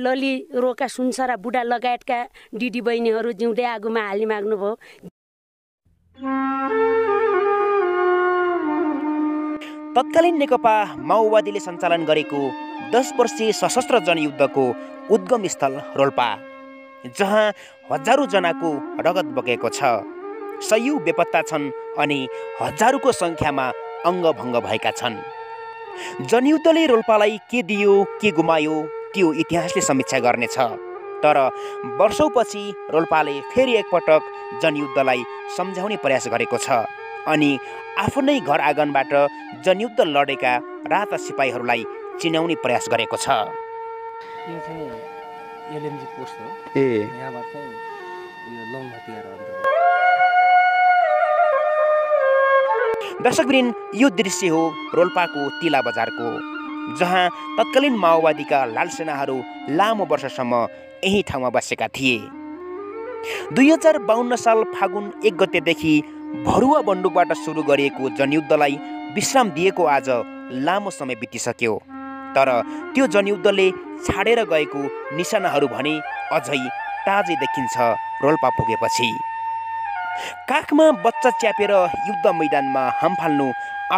लली रोका सुनसरा बुढा लगायतका दिदी बहिनीहरू जिउँदै आगोमा हाली माग्नुभयो तत्कालीन नेकपा माओवादीले सञ्चालन गरेको दस वर्षीय सशस्त्र जनयुद्धको उद्गम स्थल रोल्पा जहाँ जनाको रगत बगेको छ सयौँ बेपत्ता छन् अनि हजारौँको सङ्ख्यामा अङ्गभङ्ग भएका छन् जनयुद्धले रोल्पालाई के दियो के गुमायो त्यो इतिहासले समीक्षा गर्नेछ तर वर्षौपछि रोल्पाले फेरि एकपटक जनयुद्धलाई सम्झाउने प्रयास गरेको छ अनि आफ्नै घर आँगनबाट जनयुद्ध लडेका राता सिपाहीहरूलाई चिनाउने प्रयास गरेको छ दर्शकवृन्द यो दृश्य हो रोल्पाको तिला बजारको जहाँ तत्कालीन माओवादीका लालसेनाहरू लामो वर्षसम्म यही ठाउँमा बसेका थिए दुई हजार बाहन्न साल फागुन एक गतेदेखि भरुवा बन्दुकबाट सुरु गरिएको जनयुद्धलाई विश्राम दिएको आज लामो समय बितिसक्यो तर त्यो जनयुद्धले छाडेर गएको निशानाहरू भने अझै ताजै देखिन्छ रोल्पा पुगेपछि काखमा बच्चा च्यापेर युद्ध मैदानमा हामफाल्नु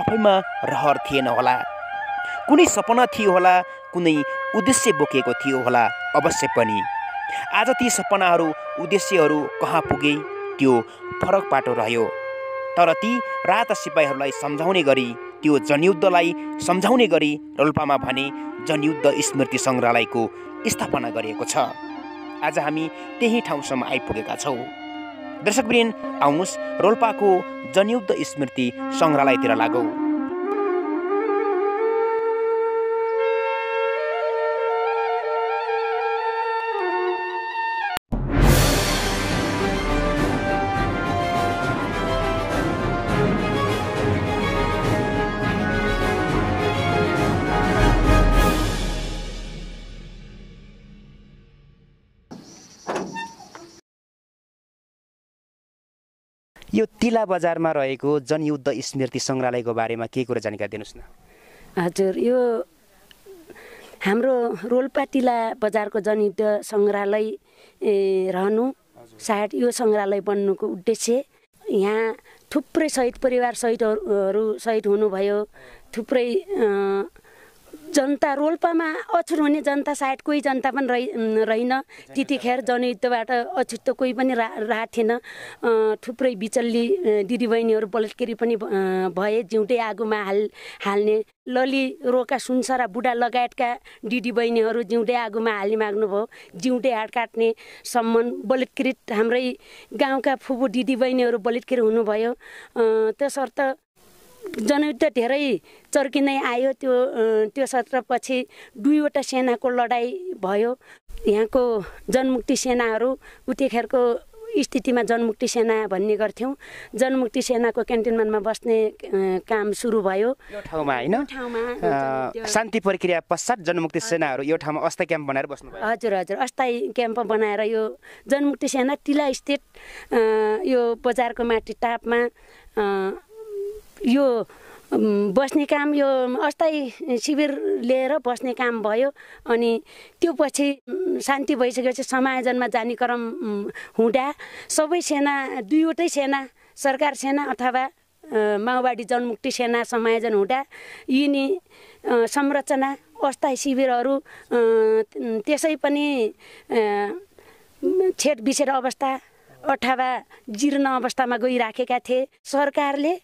आफैमा रहर थिएन होला कुनै सपना थियो होला कुनै उद्देश्य बोकेको थियो होला अवश्य पनि आज ती सपनाहरू उद्देश्यहरू कहाँ पुगे त्यो फरक पाटो रह्यो तर ती रात सिपाहीहरूलाई सम्झाउने गरी त्यो जनयुद्धलाई सम्झाउने गरी रोल्पामा भने जनयुद्ध स्मृति सङ्ग्रहालयको स्थापना गरिएको छ आज हामी त्यही ठाउँसम्म आइपुगेका छौँ दर्शकवृन्द आउनुहोस् रोल्पाको जनयुद्ध स्मृति सङ्ग्रहालयतिर लागौँ किला बजारमा रहेको जनयुद्ध स्मृति सङ्ग्रहालयको बारेमा के कुरा जानकारी दिनुहोस् न हजुर यो हाम्रो रोल्पा बजारको जनयुद्ध सङ्ग्रहालय रहनु सायद यो सङ्ग्रहालय बन्नुको उद्देश्य यहाँ थुप्रै शहीद परिवार शहीदहरू सहिद हुनुभयो थुप्रै जनता रोल्पामा अछुर हुने जनता सायद कोही जनता पनि रहि रहेन त्यतिखेर जनयुद्धबाट अछुत त कोही पनि रा थिएन थुप्रै बिचल्ली दिदीबहिनीहरू बलात्कारी पनि भए जिउँदै आगोमा हाल हाल्ने लली रोका सुनसरा बुढा लगायतका दिदी बहिनीहरू जिउँदै आगोमा हाल्ने माग्नुभयो जिउँदै हाड काट्नेसम्म बलात्कृत हाम्रै गाउँका फुपू दिदी बहिनीहरू हुनुभयो त्यसर्थ जनयुद्ध धेरै चर्किँदै आयो त्यो त्यो सत्रपछि दुईवटा सेनाको लडाइँ भयो यहाँको जनमुक्ति सेनाहरू उतिखेरको स्थितिमा जनमुक्ति सेना भन्ने गर्थ्यौँ जनमुक्ति सेनाको क्यान्टिनमेन्टमा बस्ने काम सुरु भयो ठाउँमा होइन शान्ति प्रक्रिया पश्चात जनमुक्ति सेनाहरू यो ठाउँमा अस्थायी क्याम्प बनाएर बस्नु हजुर हजुर अस्थायी क्याम्प बनाएर यो जनमुक्ति सेना टिला स्टेट यो बजारको माटी टापमा यो बस्ने काम यो अस्थायी शिविर लिएर बस्ने काम भयो अनि त्यो पछि शान्ति भइसकेपछि समायोजनमा जाने क्रम हुँदा सबै सेना दुईवटै सेना सरकार सेना अथवा माओवादी जनमुक्ति सेना समायोजन हुँदा यिनी संरचना अस्थायी शिविरहरू त्यसै पनि छेट बिसेर अवस्था अथवा जीर्ण अवस्थामा गइराखेका थिए सरकारले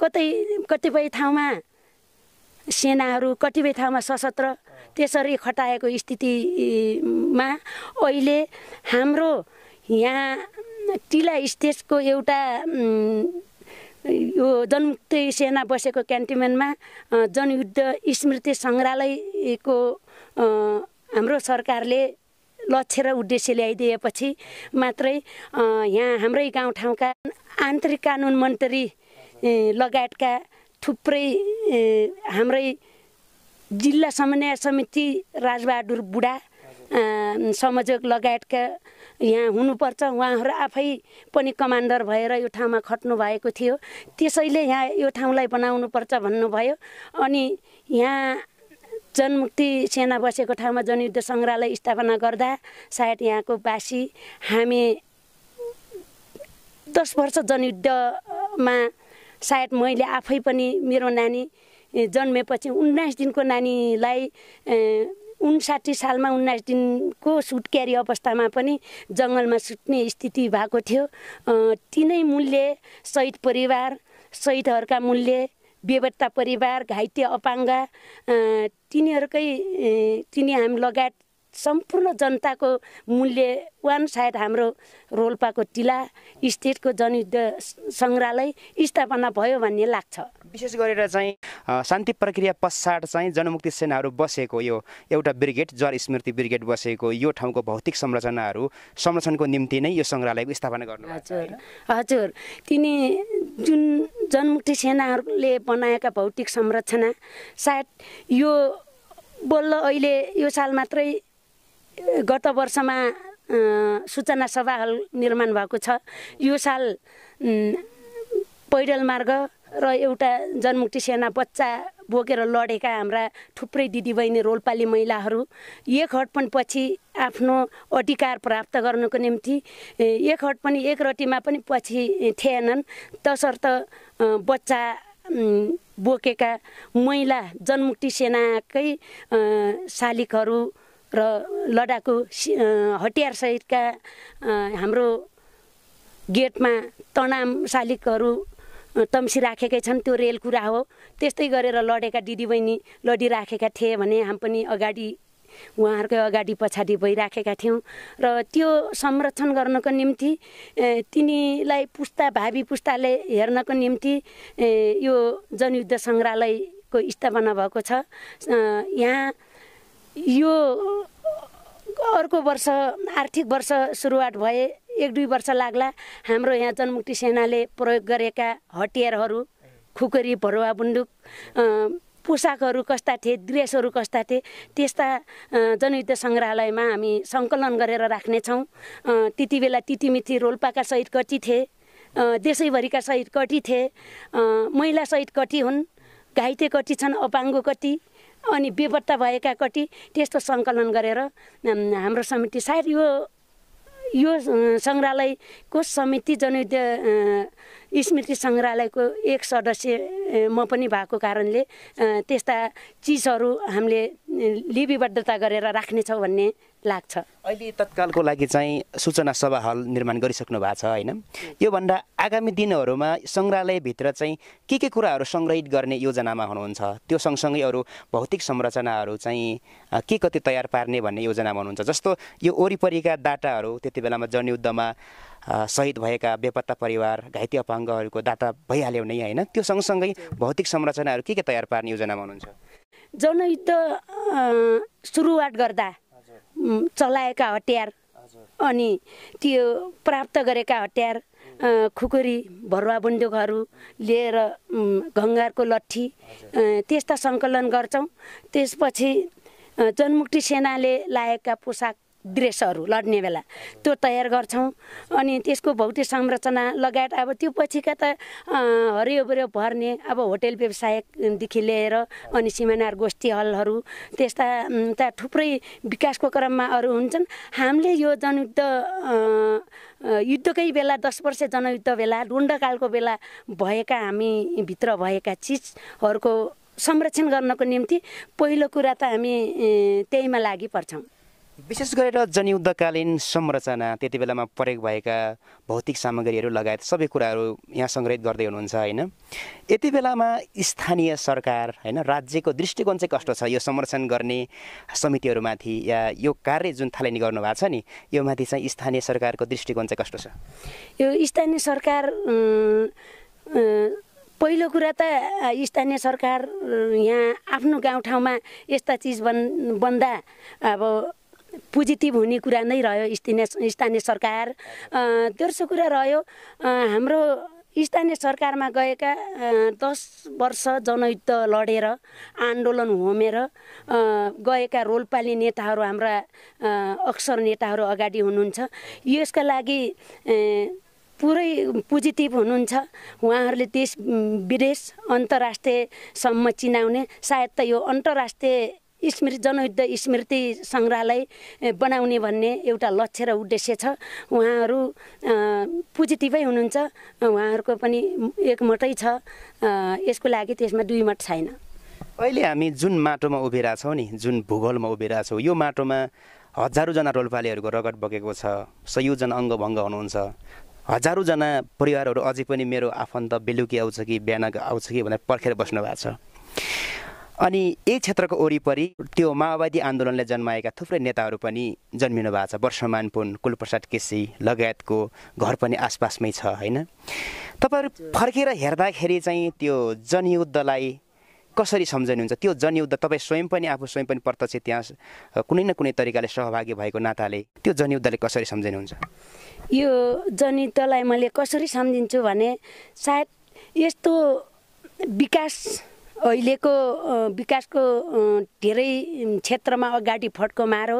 कतै कतिपय ठाउँमा सेनाहरू कतिपय ठाउँमा सशस्त्र त्यसरी खटाएको स्थितिमा अहिले हाम्रो यहाँ टिला स्टेजको एउटा यो जनमुक्ति सेना बसेको क्यान्टिमेन्टमा जनयुद्ध स्मृति सङ्ग्रहालयको हाम्रो सरकारले लक्ष्य र उद्देश्य ल्याइदिएपछि मात्रै यहाँ हाम्रै गाउँठाउँका आन्तरिक कानुन मन्त्री लगायतका थुप्रै हाम्रै जिल्ला समन्वय समिति राजबहादुर बुढा संयोजक लगायतका यहाँ हुनुपर्छ उहाँहरू आफै पनि कमान्डर भएर यो ठाउँमा खट्नु भएको थियो त्यसैले यहाँ यो ठाउँलाई बनाउनुपर्छ भन्नुभयो अनि यहाँ जनमुक्ति सेना बसेको ठाउँमा जनयुद्ध सङ्ग्रहालय स्थापना गर्दा सायद यहाँको बासी हामी दस वर्ष जनयुद्धमा सायद मैले आफै पनि मेरो नानी जन्मेपछि उन्नाइस दिनको नानीलाई उन्साठी सालमा उन्नाइस दिनको सुटक्यारी अवस्थामा पनि जङ्गलमा सुट्ने स्थिति भएको थियो तिनै मूल्य शहीद परिवार शहीदहरूका मूल्य बेबत्ता परिवार घाइते अपाङ्गा तिनीहरूकै तिनी हामी लगायत सम्पूर्ण जनताको मूल्य वान साइड हाम्रो रोल्पाको टिला स्टेटको जनयुद्ध सङ्ग्रहालय स्थापना भयो भन्ने लाग्छ विशेष गरेर चाहिँ शान्ति प्रक्रिया पश्चात चाहिँ जनमुक्ति सेनाहरू बसेको यो एउटा ब्रिगेड जर स्मृति ब्रिगेड बसेको यो ठाउँको भौतिक संरचनाहरू संरक्षणको निम्ति नै यो सङ्ग्रहालयको स्थापना गर्नु हजुर हजुर तिनी जुन जनमुक्ति सेनाहरूले बनाएका भौतिक संरचना सायद यो बल्ल अहिले यो साल मात्रै गत वर्षमा सूचना सभा हल निर्माण भएको छ यो साल पैडल मार्ग र एउटा जनमुक्ति सेना बच्चा बोकेर लडेका हाम्रा थुप्रै दिदीबहिनी रोलपाली महिलाहरू एक पछि आफ्नो अधिकार प्राप्त गर्नको निम्ति एक हट पनि एक रटीमा पनि पछि थिएनन् तसर्थ बच्चा बोकेका महिला जनमुक्ति सेनाकै शालिकहरू र लडाकु हटियारसहितका हाम्रो गेटमा तनाम शालिकहरू राखेकै छन् त्यो रेल कुरा हो त्यस्तै गरेर लडेका दिदीबहिनी लडिराखेका थिए भने हामी पनि अगाडि उहाँहरूकै अगाडि पछाडि भइराखेका थियौँ र त्यो संरक्षण गर्नको निम्ति तिनीलाई पुस्ता भावी पुस्ताले हेर्नको निम्ति यो जनयुद्ध सङ्ग्रहालयको स्थापना भएको छ यहाँ यो अर्को वर्ष आर्थिक वर्ष सुरुवात भए एक दुई वर्ष लाग्ला हाम्रो यहाँ जनमुक्ति सेनाले प्रयोग गरेका हतियारहरू खुकुरी भरुवा बुन्दुक पोसाकहरू कस्ता थिए ड्रेसहरू कस्ता थिए त्यस्ता जनयुद्ध सङ्ग्रहालयमा हामी सङ्कलन गरेर राख्नेछौँ त्यति बेला तितिमिथि रोल्पाका सहित कति थिए देशैभरिका सहित कति थिए महिला सहित कति हुन् घाइते कति छन् अपाङ्गो कति अनि बेपत्ता भएका कति त्यस्तो सङ्कलन गरेर हाम्रो समिति सायद यो यो सङ्ग्रहालयको समिति जनयुद्ध स्मृति सङ्ग्रहालयको एक सदस्य म पनि भएको कारणले त्यस्ता चिजहरू हामीले लिपिबद्धता गरेर राख्नेछौँ भन्ने लाग्छ अहिले तत्कालको लागि चाहिँ सूचना सभा हल निर्माण गरिसक्नु भएको छ होइन योभन्दा आगामी दिनहरूमा सङ्ग्रहालयभित्र चाहिँ के के कुराहरू सङ्ग्रहित गर्ने योजनामा हुनुहुन्छ त्यो सँगसँगै अरू भौतिक संरचनाहरू चाहिँ के कति तयार पार्ने भन्ने योजनामा हुनुहुन्छ जस्तो यो वरिपरिका डाटाहरू त्यति बेलामा जनयुद्धमा शहीद भएका बेपत्ता परिवार घाइते अपाङ्गहरूको डाटा भइहाल्यो नै होइन त्यो सँगसँगै भौतिक संरचनाहरू के के तयार पार्ने योजनामा हुनुहुन्छ जनयुद्ध सुरुवात गर्दा चलाएका हतियार अनि त्यो प्राप्त गरेका हतियार खुकुरी भरुवा बन्दुकहरू लिएर घङ्गारको लट्ठी त्यस्ता सङ्कलन गर्छौँ त्यसपछि जनमुक्ति सेनाले लाएका पोसाक ड्रेसहरू लड्ने बेला त्यो तयार गर्छौँ अनि त्यसको भौतिक संरचना लगायत अब त्यो पछिका त हरियो बरियो भर्ने अब होटेल व्यवसायदेखि लिएर अनि सिमानार गोष्ठी हलहरू त्यस्ता त थुप्रै विकासको क्रममा अरू हुन्छन् हामीले यो जनयुद्ध युद्धकै बेला दस वर्ष जनयुद्ध बेला ढुण्डकालको बेला भएका हामी भित्र भएका चिजहरूको संरक्षण गर्नको निम्ति पहिलो कुरा त हामी त्यहीमा लागि पर्छौँ विशेष गरेर जनयुद्धकालीन संरचना त्यति बेलामा प्रयोग भएका भौतिक सामग्रीहरू लगायत सबै कुराहरू यहाँ सङ्ग्रहित गर्दै हुनुहुन्छ होइन यति बेलामा स्थानीय सरकार होइन राज्यको दृष्टिकोण चाहिँ कस्तो छ यो संरक्षण गर्ने समितिहरूमाथि या यो कार्य जुन थालनी गर्नुभएको छ नि यो माथि चाहिँ स्थानीय सरकारको दृष्टिकोण चाहिँ कस्तो छ यो स्थानीय सरकार पहिलो कुरा त स्थानीय सरकार यहाँ आफ्नो गाउँठाउँमा यस्ता चिज बन् बन्दा अब पोजिटिभ हुने कुरा नै रह्यो स्थानीय स्थानीय सरकार तेर्सो कुरा रह्यो हाम्रो स्थानीय सरकारमा गएका दस वर्ष जनयुद्ध लडेर आन्दोलन होमेर गएका रोलपाली नेताहरू हाम्रा अक्सर नेताहरू अगाडि हुनुहुन्छ यसका लागि पुरै पोजिटिभ हुनुहुन्छ उहाँहरूले देश विदेश अन्तर्राष्ट्रियसम्म चिनाउने सायद त यो अन्तर्राष्ट्रिय स्मृति जनयुद्ध स्मृति सङ्ग्रहालय बनाउने भन्ने एउटा लक्ष्य र उद्देश्य छ उहाँहरू पोजिटिभै हुनुहुन्छ उहाँहरूको पनि एक मठै छ यसको लागि त्यसमा दुई मठ छैन अहिले हामी जुन माटोमा उभिरहेको छौँ नि जुन भूगोलमा उभिरहेछौँ यो माटोमा हजारौँजना रोल्पालीहरूको रगत बगेको छ सयौँजना अङ्गभङ्ग हुनुहुन्छ हजारौँजना परिवारहरू अझै पनि मेरो आफन्त बेलुकी आउँछ कि बिहान आउँछ कि भनेर पर्खेर बस्नु भएको छ अनि यही क्षेत्रको वरिपरि त्यो माओवादी आन्दोलनले जन्माएका थुप्रै नेताहरू पनि जन्मिनु भएको छ वर्षमान पुन कुलप्रसाद केसी लगायतको घर पनि आसपासमै छ होइन तपाईँहरू फर्केर हेर्दाखेरि चाहिँ त्यो जनयुद्धलाई कसरी सम्झनुहुन्छ त्यो जनयुद्ध तपाईँ स्वयं पनि आफू स्वयं पनि प्रत्यक्ष त्यहाँ कुनै न कुनै तरिकाले सहभागी भएको नाताले त्यो जनयुद्धले कसरी सम्झिनुहुन्छ यो जनयुद्धलाई मैले कसरी सम्झिन्छु भने सायद यस्तो विकास अहिलेको विकासको धेरै क्षेत्रमा अगाडि फड्को मारो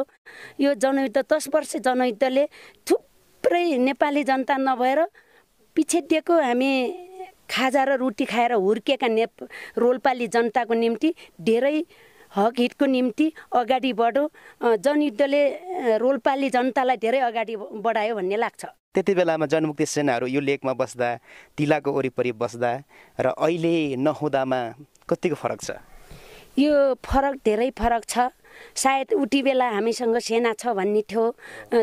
यो जनयुद्ध दस वर्ष जनयुद्धले थुप्रै नेपाली जनता नभएर दिएको हामी खाजा र रोटी खाएर हुर्किएका नेप रोल्पाली जनताको निम्ति धेरै हक हितको निम्ति अगाडि बढो जनयुद्धले रोलपाली जनतालाई धेरै अगाडि बढायो भन्ने लाग्छ त्यति बेलामा जनमुक्ति सेनाहरू यो लेकमा बस्दा तिलाको वरिपरि बस्दा र अहिले नहुँदामा कतिको फरक छ यो फरक धेरै फरक छ सायद उठी बेला हामीसँग सेना छ भन्ने थियो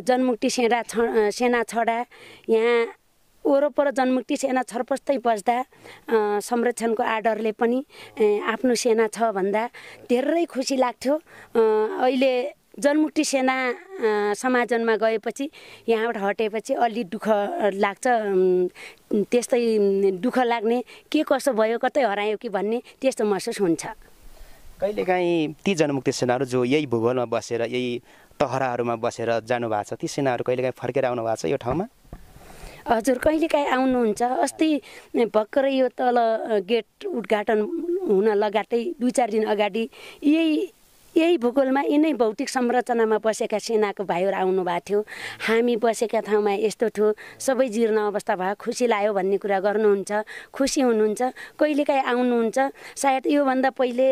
जनमुक्ति सेना छ सेना छडा यहाँ वरपर जनमुक्ति सेना छरपस्तै बस्दा संरक्षणको आर्डरले पनि आफ्नो सेना छ भन्दा धेरै खुसी लाग्थ्यो अहिले जनमुक्ति सेना समाजनमा गएपछि यहाँबाट हटेपछि अलि दुःख लाग्छ त्यस्तै दुःख लाग्ने के कसो भयो कतै हरायो कि भन्ने त्यस्तो महसुस हुन्छ कहिलेकाहीँ ती जनमुक्ति सेनाहरू जो यही भूगोलमा बसेर यही तहराहरूमा बसेर जानुभएको छ ती सेनाहरू कहिलेकाहीँ फर्केर आउनु भएको छ यो ठाउँमा हजुर कहिलेकाहीँ आउनुहुन्छ अस्ति भर्खरै यो तल गेट उद्घाटन हुन लगातै दुई चार दिन अगाडि यही यही भूगोलमा यिनै भौतिक संरचनामा बसेका सेनाको भाइहरू आउनुभएको थियो हामी बसेका ठाउँमा यस्तो थियो सबै जीर्ण अवस्था भयो खुसी लाग्यो भन्ने कुरा गर्नुहुन्छ खुसी हुनुहुन्छ कहिलेकाहीँ आउनुहुन्छ सायद योभन्दा पहिले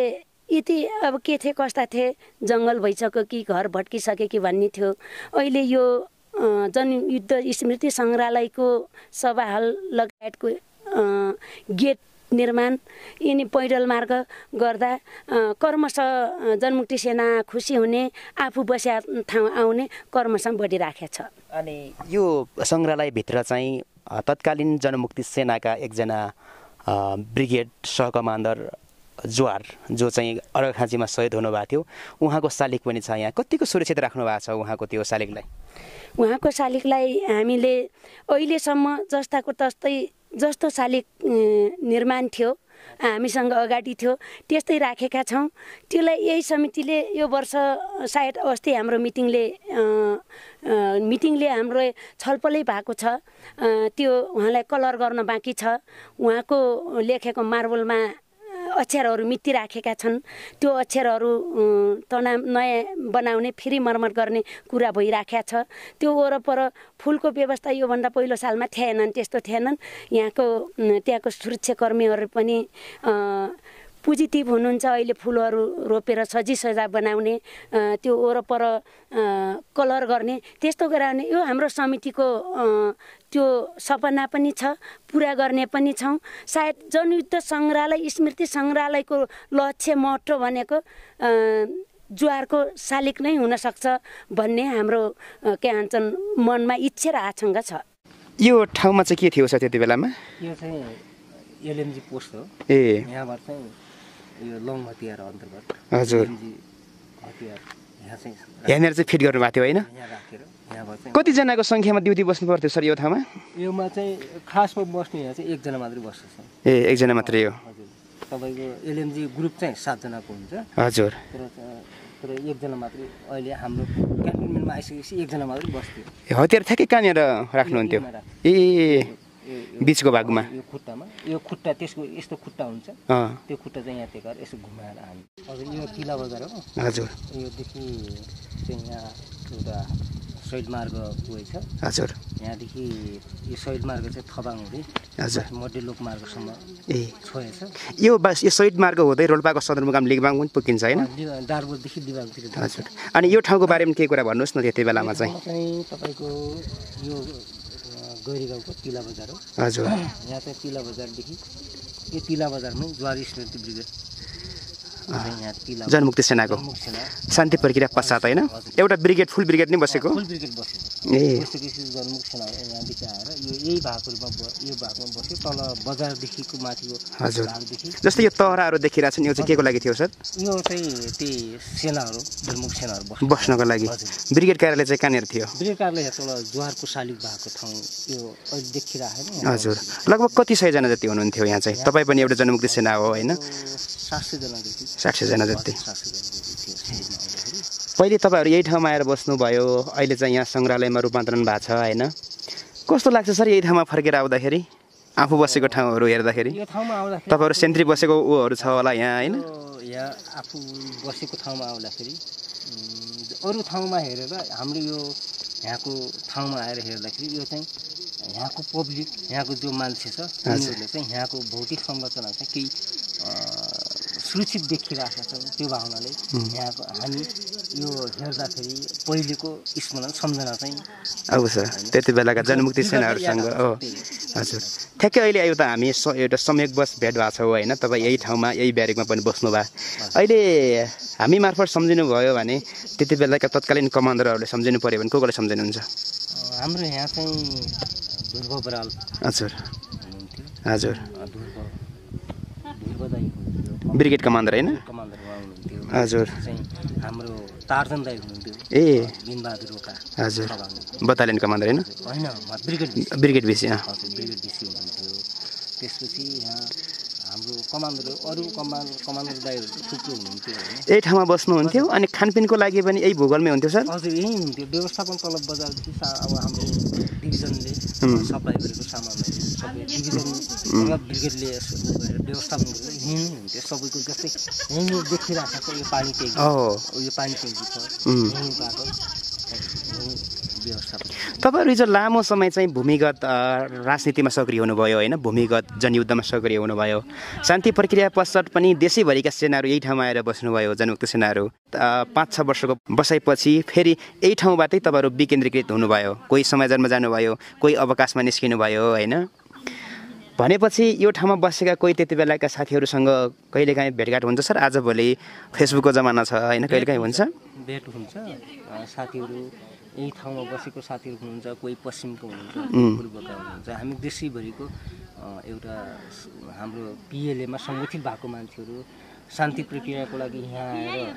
यति अब के थिए कस्ता थिए जङ्गल भइसक्यो कि घर भट्किसक्यो कि भन्ने थियो अहिले यो जनयुद्ध स्मृति सङ्ग्रहालयको सभा हल लगायतको गेट निर्माण यिनी पैदल मार्ग गर्दा कर्मश जनमुक्ति सेना खुसी हुने आफू बस्या ठाउँ आउने कर्मसँग बढिराखेको छ अनि यो सङ्ग्रहालयभित्र चाहिँ तत्कालीन जनमुक्ति सेनाका एकजना ब्रिगेड सहकमान्डर ज्वार जो चाहिँ अर्घखाँचीमा सहिद हुनुभएको थियो उहाँको शालिक पनि छ यहाँ कतिको सुरक्षित राख्नु भएको छ उहाँको त्यो शालिकलाई उहाँको शालिकलाई हामीले अहिलेसम्म जस्ताको तस्तै जस्तो शालिक निर्माण थियो हामीसँग अगाडि थियो त्यस्तै राखेका छौँ त्यसलाई यही समितिले यो वर्ष सायद अस्ति हाम्रो मिटिङले मिटिङले हाम्रो छलफलै भएको छ त्यो उहाँलाई कलर गर्न बाँकी छ उहाँको लेखेको मार्बलमा अक्षरहरू राखेका छन् त्यो अक्षरहरू तना नयाँ बनाउने फेरि मर्मत गर्ने कुरा भइराखेका छ त्यो वरपर फुलको व्यवस्था योभन्दा पहिलो सालमा थिएनन् त्यस्तो थिएनन् यहाँको त्यहाँको सुरक्षाकर्मीहरू पनि पोजिटिभ हुनुहुन्छ अहिले फुलहरू रोपेर सजी सजा बनाउने त्यो वरपर कलर गर्ने त्यस्तो गराउने यो हाम्रो समितिको त्यो सपना पनि छ पुरा गर्ने पनि छौँ सायद जनयुद्ध सङ्ग्रहालय स्मृति सङ्ग्रहालयको लक्ष्य महत्त्व भनेको ज्वारको शालिक नै हुनसक्छ भन्ने हाम्रो के भन्छन् मनमा इच्छा र आशङ्का छ यो ठाउँमा चाहिँ के थियो सर त्यति बेलामा यो चाहिँ एलएमजी पोस्ट हो ए यहाँबाट चाहिँ यो लङ हतियार अन्तर्गत हजुर यहाँनिर चाहिँ फिट गर्नुभएको थियो होइन कतिजनाको सङ्ख्यामा ड्युटी बस्नु पर्थ्यो सर यो ठाउँमा योमा चाहिँ खासमा बस्ने यहाँ चाहिँ एकजना मात्रै बस्छ ए एकजना मात्रै हो तपाईँको एलएमजी ग्रुप चाहिँ सातजनाको हुन्छ हजुर तर एकजना मात्रै अहिले हाम्रो क्यान्टोनमेन्टमा आइसकेपछि एकजना मात्रै बस्थ्यो हतियार ठ्याक्कै कहाँनिर राख्नुहुन्थ्यो ए बिचको भागमा यो खुट्टामा यो खुट्टा त्यसको यस्तो खुट्टा हुन्छ त्यो खुट्टा चाहिँ यहाँ त्यहाँ यसो घुमाएर हामी हजुर यो किला बजार हो हजुर योदेखि चाहिँ यहाँ एउटा शैल मार्ग गएछ हजुर यहाँदेखि यो शैल मार्ग चाहिँ थबाङ हुँदै हजुर मडेलोक मार्गसम्म ए छोएछ यो बास यो शहीद मार्ग हुँदै रोल्पाको सदरमुकाम लिगबाङ पनि पुगिन्छ होइन दार्बोदेखि लिबाङतिर हजुर अनि यो ठाउँको बारेमा केही कुरा भन्नुहोस् न त्यति बेलामा चाहिँ तपाईँको यो गैरी गाउँको तिला बजार हो हजुर यहाँ चाहिँ तिला बजारदेखि यो तिला बजारमै ज्वारी स्मृति ब्रिगेड जनमुक्ति सेनाको शान्ति प्रक्रिया पश्चात होइन एउटा ब्रिगेड फुल ब्रिगेड नै बसेको ए जनमुख सेना यहाँदेखि आएर यो यही भएको यो भागमा बस्यो तल बजारदेखिको माथिको हजुर जस्तै यो तहराहरू देखिरहेको छन् यो चाहिँ के को लागि थियो सर यो चाहिँ त्यही सेनाहरू जनमुख सेनाहरू बस्नको लागि ब्रिगेड कार्यालय चाहिँ कहाँनिर थियो ब्रिगेड कार्यालय तल ज्वारको शालिक भएको ठाउँ यो अहिले देखिरहेको छैन हजुर लगभग कति सयजना जति हुनुहुन्थ्यो यहाँ चाहिँ तपाईँ पनि एउटा जनमुक्ति सेना हो होइन सात सयजनादेखि सयजना जति पहिले तपाईँहरू यही ठाउँमा आएर बस्नुभयो अहिले चाहिँ यहाँ सङ्ग्रहालयमा रूपान्तरण भएको छ होइन कस्तो लाग्छ सर यही ठाउँमा फर्केर आउँदाखेरि आफू बसेको ठाउँहरू हेर्दाखेरि तपाईँहरू सेन्ट्री बसेको ऊहरू छ होला यहाँ होइन यहाँ आफू बसेको ठाउँमा आउँदाखेरि अरू ठाउँमा हेरेर हाम्रो यो यहाँको ठाउँमा आएर हेर्दाखेरि यो चाहिँ यहाँको पब्लिक यहाँको जो मान्छे छ उनीहरूले चाहिँ यहाँको भौतिक संरचना चाहिँ केही सुरक्षित देखिरहेका छौँ त्यो भावनाले यहाँको हामी यो हेर्दाखेरि पहिलेको स्मरण सम्झना चाहिँ अब सर त्यति बेलाका जनमुक्ति सेनाहरूसँग हो हजुर ठ्याक्कै अहिले यो त हामी स एउटा संयोगवश भेट भएको छौँ होइन तपाईँ यही ठाउँमा यही ब्यारेकमा पनि बस्नु अहिले हामी मार्फत सम्झिनु भयो भने त्यति बेलाका तत्कालीन कमान्डरहरूले सम्झिनु पऱ्यो भने को कसले सम्झिनुहुन्छ हाम्रो यहाँ चाहिँ बराल हजुर हजुर ब्रिगेड कमान्डर होइन हजुर हाम्रो तार्जन दाई हुनुहुन्थ्यो ए बिनबहादुर रोका हजुर बटालियन कमान्डर होइन होइन ब्रिगेड ब्रिगेड बेसी ब्रिगेड बेसी हुनुहुन्थ्यो त्यसपछि यहाँ हाम्रो कमान्डर अरू कमान कमान्डर दाईहरू थुप्रो हुनुहुन्थ्यो यही ठाउँमा बस्नुहुन्थ्यो अनि खानपिनको लागि पनि यही भूगोलमै हुन्थ्यो सर हजुर यही हुन्थ्यो व्यवस्थापन तलब बजार अब हाम्रो डिभिजनले सप्लाई गरेको सामानहरू ब्रिगेडले व्यवस्था हुन्थ्यो सबैको जस्तै देखिरहेको छ यो पानी यो पानी छ तपाईँहरू हिजो लामो समय चाहिँ भूमिगत राजनीतिमा सक्रिय हुनुभयो होइन भूमिगत जनयुद्धमा सक्रिय हुनुभयो शान्ति प्रक्रिया पश्चात पनि देशैभरिका सेनाहरू यही ठाउँमा आएर बस्नुभयो जनमुक्त सेनाहरू पाँच छ वर्षको बसाइपछि फेरि यही ठाउँबाटै तपाईँहरू विकेन्द्रीकृत हुनुभयो कोही समाजमा जानुभयो कोही अवकाशमा निस्किनु भयो होइन भनेपछि यो ठाउँमा बसेका कोही त्यति बेलाका साथीहरूसँग कहिलेकाहीँ भेटघाट हुन्छ सर आजभोलि फेसबुकको जमाना छ होइन कहिलेकाहीँ हुन्छ भेट हुन्छ साथीहरू यही ठाउँमा बसेको साथीहरू हुनुहुन्छ कोही पश्चिमको हुनुहुन्छ पूर्वका हुनुहुन्छ हामी देशैभरिको एउटा हाम्रो पिएलएमा सङ्गठित भएको मान्छेहरू शान्ति प्रक्रियाको लागि यहाँ आएर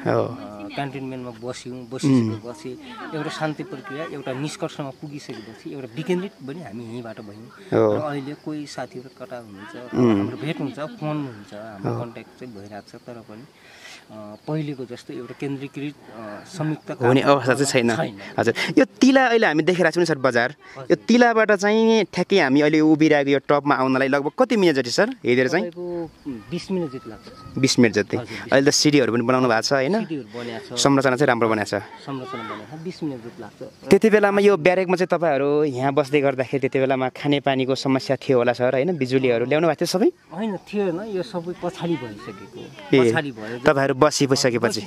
क्यान्टोनमेन्टमा बस्यौँ बसिसकेपछि एउटा शान्ति प्रक्रिया एउटा निष्कर्षमा पुगिसकेपछि एउटा विकेन्द्रित पनि हामी यहीँबाट भयौँ र अहिले कोही साथीहरू कता हुनुहुन्छ हाम्रो भेट हुन्छ फोन हुन्छ हाम्रो कन्ट्याक्ट चाहिँ भइरहेको छ तर पनि पहिलेको जस्तो एउटा केन्द्रीकृत संयुक्त हुने अवस्था चाहिँ छैन हजुर यो तिला अहिले हामी देखिरहेको छौँ नि सर बजार यो तिलाबाट चाहिँ ठ्याक्कै हामी अहिले उभिरहेको यो टपमा आउनलाई लगभग कति मिनट जति सर हेरेर चाहिँ बिस मिनट जति लाग्छ बिस मिनट जति अहिले त सिडीहरू पनि बनाउनु भएको छ होइन संरचना चाहिँ राम्रो बनाएको छ संरचना छ जति लाग्छ त्यति बेलामा यो ब्यारेकमा चाहिँ तपाईँहरू यहाँ बस्दै गर्दाखेरि त्यति बेलामा खानेपानीको समस्या थियो होला सर होइन बिजुलीहरू ल्याउनु भएको थियो सबै होइन थिएन यो सबै पछाडि भइसकेको भयो बसिसकेपछि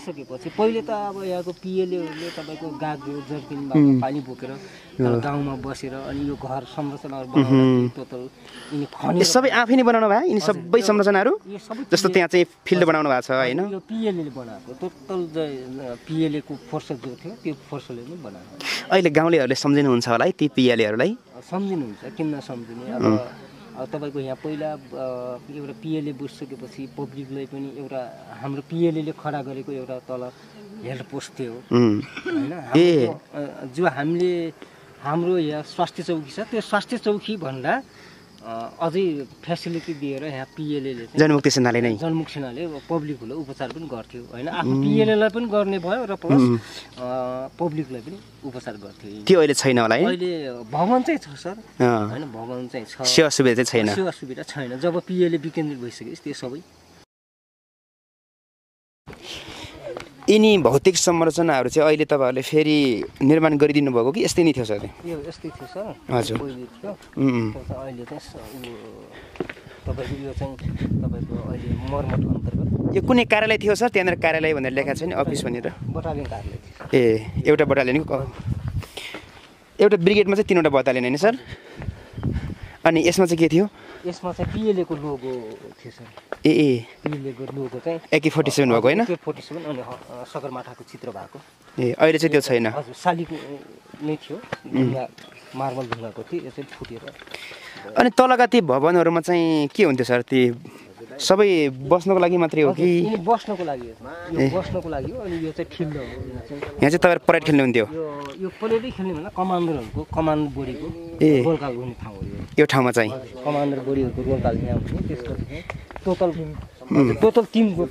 पहिले त अब यहाँको पिएलएहरूले तपाईँको गाग जर्किन पानी बोकेर गाउँमा बसेर अनि यो घर संरचनाहरू सबै आफै नै बनाउनु भयो यिनी सबै संरचनाहरू जस्तो त्यहाँ चाहिँ फिल्ड बनाउनु भएको छ होइन यो पिएलएले बनाएको टोटल पिएलएको फोर्स जो थियो त्यो फोर्सले नै बनाएको अहिले गाउँलेहरूले सम्झिनुहुन्छ होला है ती पिएलएहरूलाई सम्झिनुहुन्छ किन नसम्झिने अब अब तपाईँको यहाँ पहिला एउटा पिएलए बसिसकेपछि पब्लिकलाई पनि एउटा हाम्रो पिएलएले खडा गरेको एउटा तल हेल्थ पोस्ट थियो होइन जो हामीले हाम्रो यहाँ स्वास्थ्य चौकी छ त्यो स्वास्थ्य चौकीभन्दा अझै फेसिलिटी दिएर यहाँ पिएलएले जनमुक्ति सेनाले नै जनमुक्ति सेनाले पब्लिकहरूलाई उपचार पनि गर्थ्यो होइन आफ्नो पिएलएलाई पनि गर्ने भयो र प्लस पब्लिकलाई पनि उपचार गर्थ्यो त्यो अहिले छैन होला अहिले भवन चाहिँ छ सर होइन भवन चाहिँ छ सेवा सुविधा चाहिँ छैन सेवा सुविधा छैन जब पिएलए विकेन्द्रित भइसकेपछि त्यो सबै यिनी भौतिक संरचनाहरू चाहिँ अहिले तपाईँहरूले फेरि निर्माण गरिदिनु भएको कि यस्तै नै थियो सर यो हजुर यो अन्तर्गत यो कुनै कार्यालय थियो सर त्यहाँनिर कार्यालय भनेर लेखा छ नि अफिस भनेर ए एउटा बटालियन एउटा ब्रिगेडमा चाहिँ तिनवटा बटालियन होइन सर अनि यसमा चाहिँ के थियो यसमा चाहिँ पिएलएको लोगो थियो सर ए ए पिएलएको लोगो चाहिँ एके फोर्टी सेभेन भएको होइन फोर्टी सेभेन अनि सगरमाथाको चित्र भएको ए अहिले चाहिँ त्यो छैन हजुर शालिको नै थियो मार्बल ढुङ्गाको थियो यो चाहिँ फुटेर अनि तलका ती भवनहरूमा चाहिँ के हुन्थ्यो सर ती सबै बस्नको लागि मात्रै हो कि बस्नको लागि बस्नको लागि हो अनि यो चाहिँ फिल्ड हो यहाँ चाहिँ तपाईँहरू परेड खेल्नुहुन्थ्यो यो परेडै खेल्ने भन्दा कमान्डरहरूको कमान्ड बोडीको ए गोलकाल हुने ठाउँ हो यो ठाउँमा चाहिँ कमान्डर बोडीहरूको गोलकाल यहाँ हुने त्यसको टोटल टोटल टिमको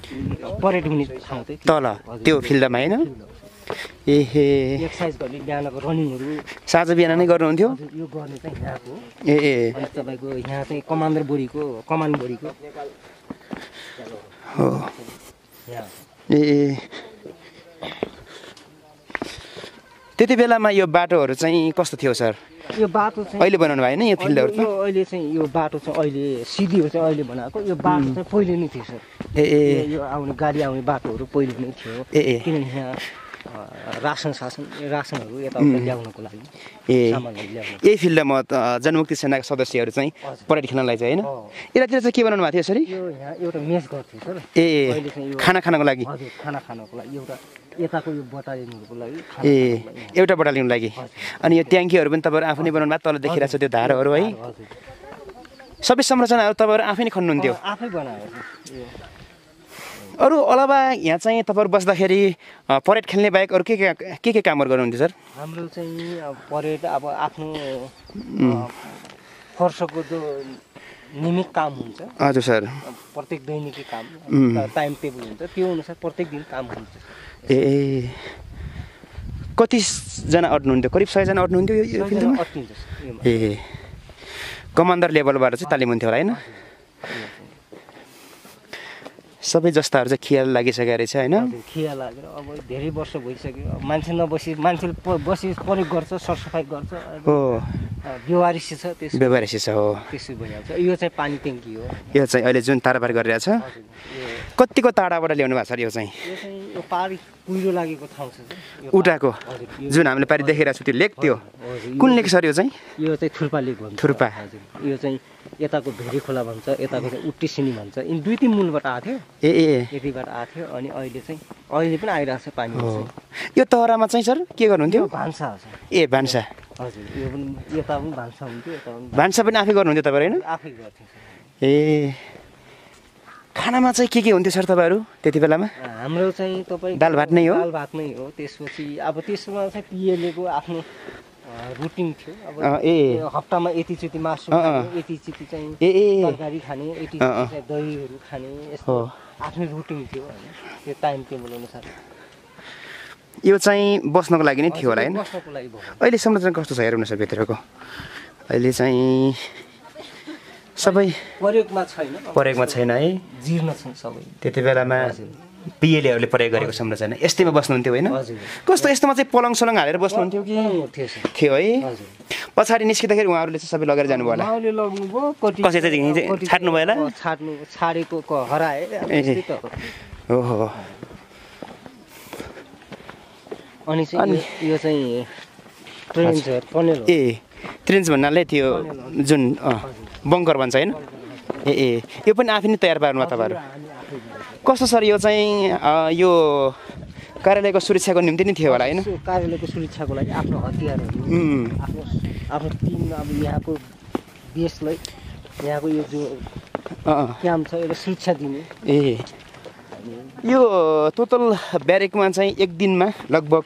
परेड हुने ठाउँ चाहिँ तल त्यो फिल्डमा होइन एहे एक्सर्साइज गर्ने बिहानको रनिङहरू साँझ बिहान नै गर्नुहुन्थ्यो यो गर्ने चाहिँ यहाँको ए ए तपाईँको यहाँ चाहिँ कमान्डर बोडीको कमान बोडीको ए त्यति बेलामा यो बाटोहरू चाहिँ कस्तो थियो सर यो बाटो चाहिँ अहिले बनाउनु भएन यो फिल्डहरू अहिले चाहिँ यो बाटो चाहिँ अहिले सिधीहरू चाहिँ अहिले बनाएको यो बाटो चाहिँ पहिले नै थियो सर ए ए यो आउने गाडी आउने बाटोहरू पहिले नै थियो ए ए किनभने राशन सासन राशनहरू यता ल्याउनको लागि ए यही फिल्डमा जनमुक्ति सेनाको सदस्यहरू चाहिँ परेड खेल्नलाई चाहिँ होइन यतातिर चाहिँ के बनाउनु भएको थियो यसरी एउटा मेस गर्थ्यो सर ए खाना खानको लागि खाना खानको लागि एउटा यताको यो बटालियनहरूको लागि ए एउटा बटालियनको लागि अनि यो ट्याङ्कीहरू पनि तपाईँहरू आफै बनाउनु भएको तल देखिरहेको छ त्यो धाराहरू है सबै संरचनाहरू तपाईँहरू आफै नै खन्नुहुन्थ्यो आफै बनाएर अरू अलावा यहाँ चाहिँ तपाईँहरू बस्दाखेरि परेड खेल्ने बाहेक अरू के के के के कामहरू गर्नुहुन्थ्यो सर हाम्रो चाहिँ परेड अब आफ्नो फर्सको जो नियमित काम हुन्छ हजुर सर प्रत्येक दैनिकी काम टाइम टेबल हुन्छ त्यो अनुसार प्रत्येक दिन काम हुन्छ ए कतिजना अट्नुहुन्थ्यो करिब सयजना अट्नुहुन्थ्यो यो ए कमान्डर लेभलबाट चाहिँ तालिम हुन्थ्यो होला होइन सबै जस्ताहरू चाहिँ खिया लागिसकेको रहेछ होइन खिया लागेर अब धेरै वर्ष भइसक्यो मान्छे नबसी मान्छेले बसी प्रयोग गर्छ सरसफाइ गर्छ हो व्यवहारिसी छ त्यस व्यवहारिसी छ हो त्यसो भइहाल्छ यो चाहिँ पानी ट्याङ्की हो यो चाहिँ अहिले जुन तारबार गरिरहेको छ कतिको टाढाबाट ल्याउनु भएको छ यो चाहिँ यो पारी कुहिरो लागेको ठाउँ छ उटाको जुन हामीले पारि देखेर छु त्यो लेक त्यो कुन लेक सर यो चाहिँ यो चाहिँ थुर्पा लेक भन्छ थुर्पा यो चाहिँ यताको भेरी खोला भन्छ यताको चाहिँ उट्टिसिनी भन्छ यिनी दुई तिन मुनबाट आएको थियो ए ए यतिबाट आएको थियो अनि अहिले चाहिँ अहिले पनि आइरहेको छ पानी यो तहरामा चाहिँ सर के गर्नुहुन्थ्यो भान्सा ए भान्सा हजुर यो पनि यता पनि भान्सा हुन्थ्यो भान्सा पनि आफै गर्नुहुन्थ्यो तपाईँ होइन आफै गर्थ्यो ए खानामा चाहिँ के के हुन्थ्यो सर तपाईँहरू त्यति बेलामा हाम्रो चाहिँ तपाईँ दाल भात नै हो दाल भात नै हो त्यसपछि अब त्यसमा चाहिँ पिएलएको आफ्नो रुटिन थियो अब ए हप्तामा यतिचोटि मासु यतिचोटि चाहिँ ए तरकारी खाने यति दहीहरू खाने यस्तो आफ्नो रुटिन थियो होइन त्यो टाइम टेबल अनुसार यो चाहिँ बस्नको लागि नै थियो होला होइन अहिलेसम्म चाहिँ कस्तो छ हेरौँ सर भित्रको अहिले चाहिँ सबै प्रयोगमा छैन प्रयोगमा छैन है जीर्ण छन् सबै त्यति बेलामा पिएलएहरूले प्रयोग गरेको संरचना यस्तैमा बस्नुहुन्थ्यो होइन कस्तो यस्तोमा चाहिँ पलङ सलङ हालेर बस्नुहुन्थ्यो कि थियो है पछाडि निस्किँदाखेरि उहाँहरूले चाहिँ सबै लगेर जानुभयो होला कसै चाहिँ छाट्नु भयो होला छाडेको हराए ओहो अनि यो चाहिँ ए त्रिन्स भन्नाले त्यो जुन बङ्कर भन्छ होइन ए ए यो पनि आफै नै तयार पार्नुभयो तपाईँहरू कस्तो सर यो चाहिँ यो कार्यालयको सुरक्षाको निम्ति नै थियो होला होइन कार्यालयको सुरक्षाको लागि आफ्नो हतियारहरू आफ्नो टिम अब यहाँको देशलाई यहाँको यो जो क्याम्प छ यसलाई सुरक्षा दिने ए यो टोटल ब्यारेकमा चाहिँ एक दिनमा लगभग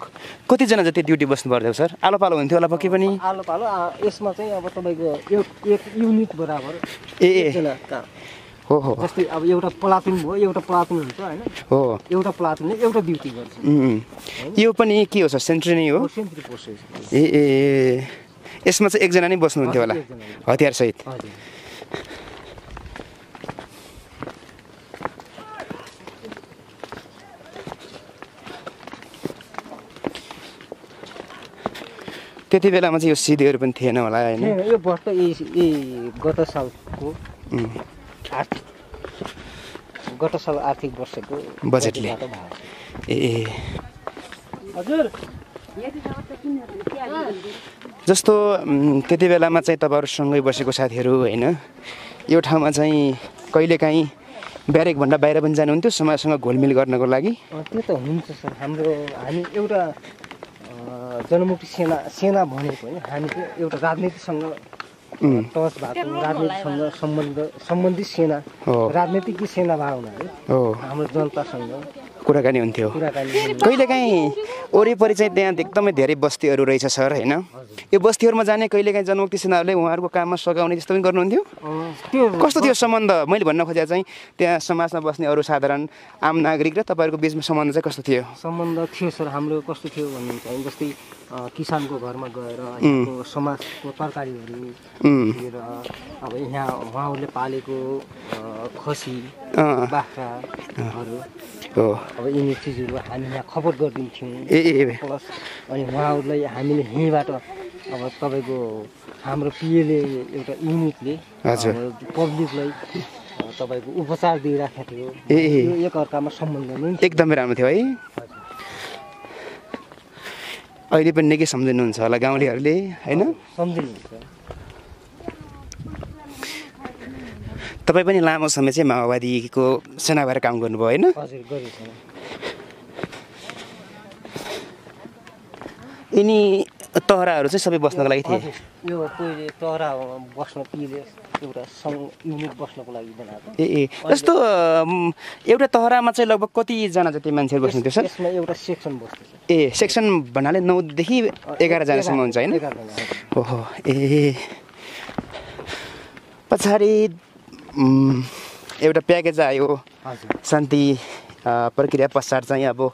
कतिजना जति ड्युटी बस्नु पर्थ्यो सर आलो पालो हुन्थ्यो होला पक्कै पनि आलो पालो यसमा चाहिँ अब तपाईँको एक एक युनिट बराबर ए हो हो जस्तै अब एउटा प्लातुन भयो एउटा प्लातुन हुन्छ होइन हो एउटा प्लातुनले एउटा ड्युटी गर्छ यो पनि के हो सर सेन्ट्री नै हो सेन्ट्री प्रोसेस ए ए यसमा चाहिँ एकजना नै बस्नुहुन्थ्यो होला हतियारसहित त्यति बेलामा चाहिँ यो सिधीहरू पनि थिएन होला होइन यो बस यी गत सालको गत साल आर्थिक वर्षको बजेटले ए हजुर जस्तो त्यति बेलामा चाहिँ तपाईँहरूसँगै बसेको साथीहरू होइन यो ठाउँमा चाहिँ कहिलेकाहीँ ब्यारेकभन्दा बाहिर पनि जानुहुन्थ्यो समाजसँग घुलमिल गर्नको लागि त्यो त हुन्छ सर हाम्रो हामी एउटा जनमुक्ति सेना सेना भनेको होइन हामी चाहिँ एउटा राजनीतिसँग टच भएको राजनीतिसँग सम्बन्ध सम्बन्धित सेना राजनीतिज्ञ सेना भएको हुनाले हाम्रो जनतासँग कुराकानी हुन्थ्यो कहिलेकाहीँ वरिपरि चाहिँ त्यहाँ एकदमै धेरै बस्तीहरू रहेछ सर होइन यो बस्तीहरूमा जाने कहिलेकाहीँ जनमुक्ति सेनाहरूले उहाँहरूको काममा सघाउने जस्तो पनि गर्नुहुन्थ्यो कस्तो थियो सम्बन्ध मैले भन्न खोजेको चाहिँ त्यहाँ समाजमा बस्ने अरू साधारण आम नागरिक र तपाईँहरूको बिचमा सम्बन्ध चाहिँ कस्तो थियो सम्बन्ध थियो सर हाम्रो कस्तो थियो भन्नुहुन्छ जस्तै किसानको घरमा गएर समाजको तरकारीहरू लिएर अब यहाँ उहाँहरूले पालेको खसी बाख्राहरू हो अब यिनी चिजहरू हामी यहाँ खपत गरिदिन्थ्यौँ ए प्लस अनि उहाँहरूलाई हामीले यहीँबाट अब तपाईँको हाम्रो पिएले एउटा युनिटले पब्लिकलाई तपाईँको उपचार दिइराखेको थियो ए एकअर्कामा सम्बन्ध नै एकदमै राम्रो थियो है अहिले पनि निकै सम्झिनुहुन्छ होला गाउँलेहरूले होइन सम्झिनुहुन्छ तपाईँ पनि लामो समय चाहिँ माओवादीको सेना भएर काम गर्नुभयो होइन यिनी तहराहरू चाहिँ सबै बस्नको लागि थिए यो तहरा बस्न एउटा युनिट बस्नको लागि बनाएको ए ए जस्तो एउटा तहरामा चाहिँ लगभग कतिजना जति मान्छेहरू बस्नु थियो सर एउटा सेक्सन बस्थ्यो ए सेक्सन भन्नाले नौदेखि एघारजनासम्म हुन्छ होइन ओहो ए पछाडि Mm, एउटा प्याकेज आयो शान्ति प्रक्रिया पश्चात चाहिँ अब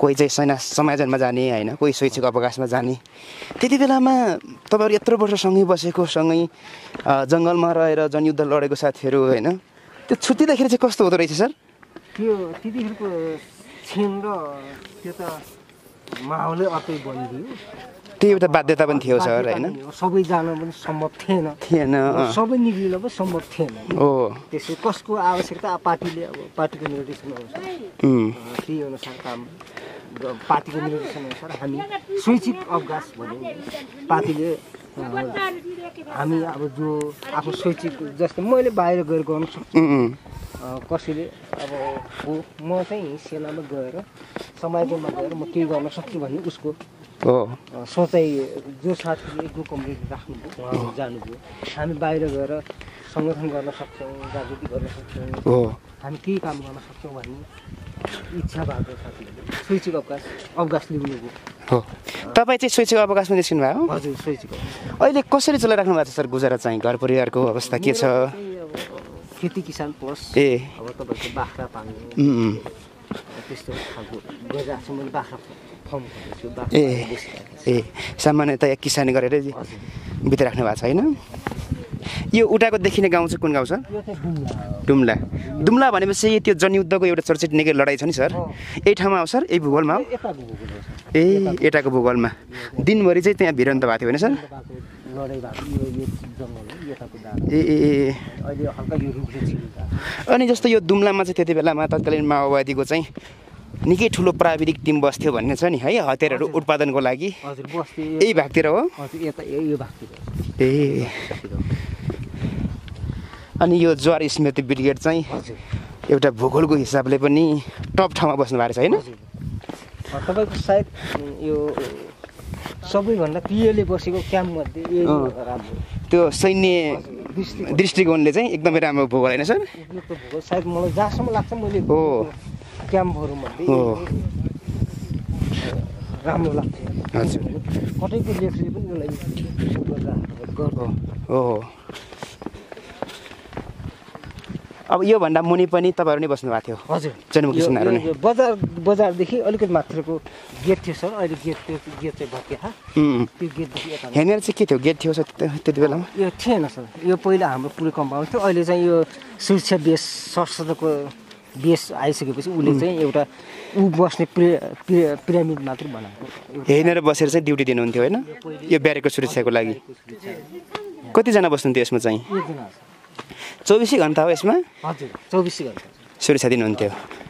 कोही चाहिँ सेना समायोजनमा जाने होइन कोही शैक्षिक अवकाशमा जाने त्यति बेलामा तपाईँहरू यत्रो वर्ष सँगै बसेको सँगै जङ्गलमा रहेर जनयुद्ध लडेको साथीहरू होइन त्यो छुट्टिँदाखेरि चाहिँ कस्तो हुँदो रहेछ सर त्यो त्यतिखेरको छेन र त्यो त माहौलै अर्कै बनिदियो त्यो एउटा बाध्यता पनि थियो सर होइन सबै जान पनि सम्भव थिएन थिएन सबै निक्लिन पनि सम्भव थिएन हो त्यसो कसको आवश्यकता पार्टीले अब पार्टीको निर्देशन अनुसार त्यही अनुसार काम पार्टीको निर्देशन अनुसार हामी शैक्षिक अवकाश भन्यो पार्टीले हामी अब जो आफ्नो शैक्षिक जस्तै मैले बाहिर गएर गर्नु सक्छु कसैले अब हो म चाहिँ सेनामा गएर समाजमा गएर म केही गर्न सक्छु भन्ने उसको सोचाइ जो साथीले एक दुई कम्प्लिट राख्नुभयो उहाँहरू जानुभयो हामी बाहिर गएर सङ्गठन गर्न सक्छौँ जागृति गर्न सक्छौँ हामी केही काम गर्न सक्छौँ भन्ने इच्छा भएको साथीहरूले शैक्षिक अवकाश अवकाश लिनुभयो तपाईँ चाहिँ शैक्षिक अवकाशमा निस्किनु भयो हजुर शैक्षिक अहिले कसरी चलाइराख्नु भएको छ सर गुजारा चाहिँ घर परिवारको अवस्था के छ खेती किसान प्लस ए अब तपाईँको बाख्रा पाल्नु त्यस्तो खालको गरिरहेको छु मैले फर्म ए ए सामान्यतया किसान गरेर बिताइराख्नु भएको छ होइन यो उटाको देखिने गाउँ चाहिँ कुन गाउँ छ डुम्ला डुम्ला भनेपछि त्यो जनयुद्धको एउटा चर्चित निकै लडाइँ छ नि सर यही ठाउँमा हो सर यही भूगोलमा ए एटाको भूगोलमा दिनभरि चाहिँ त्यहाँ भिरन्त भएको थियो होइन सर ए ए अनि जस्तो यो दुम्लामा चाहिँ त्यति बेलामा तत्कालीन माओवादीको चाहिँ निकै ठुलो प्राविधिक टिम बस्थ्यो भन्ने छ नि है हतियारहरू उत्पादनको लागि यही भागतिर हो ए अनि यो ज्वार स्मृति ब्रिगेड चाहिँ एउटा भूगोलको हिसाबले पनि टप ठाउँमा बस्नु भएको छ होइन तपाईँको सायद यो सबैभन्दा प्रियले बसेको क्याम्पमध्ये त्यो सैन्य दृष्टिकोणले चाहिँ एकदमै राम्रो भूगोल होइन सर सायद मलाई जहाँसम्म लाग्छ मैले हो हो राम्रो लाग्थ्यो हजुर कतैको लेखले पनि मलाई हो अब योभन्दा मुनि पनि तपाईँहरू नै बस्नु भएको थियो हजुर जनमुखी सुनाहरू नै बजार बजारदेखि अलिकति मात्रको गेट थियो सर अहिले गेट त्यो गेट चाहिँ भत्किया त्यो गेटदेखि यहाँनिर चाहिँ के थियो गेट थियो सर त्यति बेलामा यो थिएन सर यो पहिला हाम्रो पुरै कम्पाउन्ड थियो अहिले चाहिँ यो सुरक्षा बेस सशस्त्रको बेस आइसकेपछि उसले चाहिँ एउटा ऊ बस्ने पिरामिड मात्रै बनाएको यहीँनिर बसेर चाहिँ ड्युटी दिनुहुन्थ्यो होइन यो ब्यारेको सुरक्षाको लागि कतिजना बस्नुहुन्थ्यो यसमा चाहिँ चौबिसै घन्टा हो यसमा हजुर चौबिसै घन्टा सुरक्षा दिनुहुन्थ्यो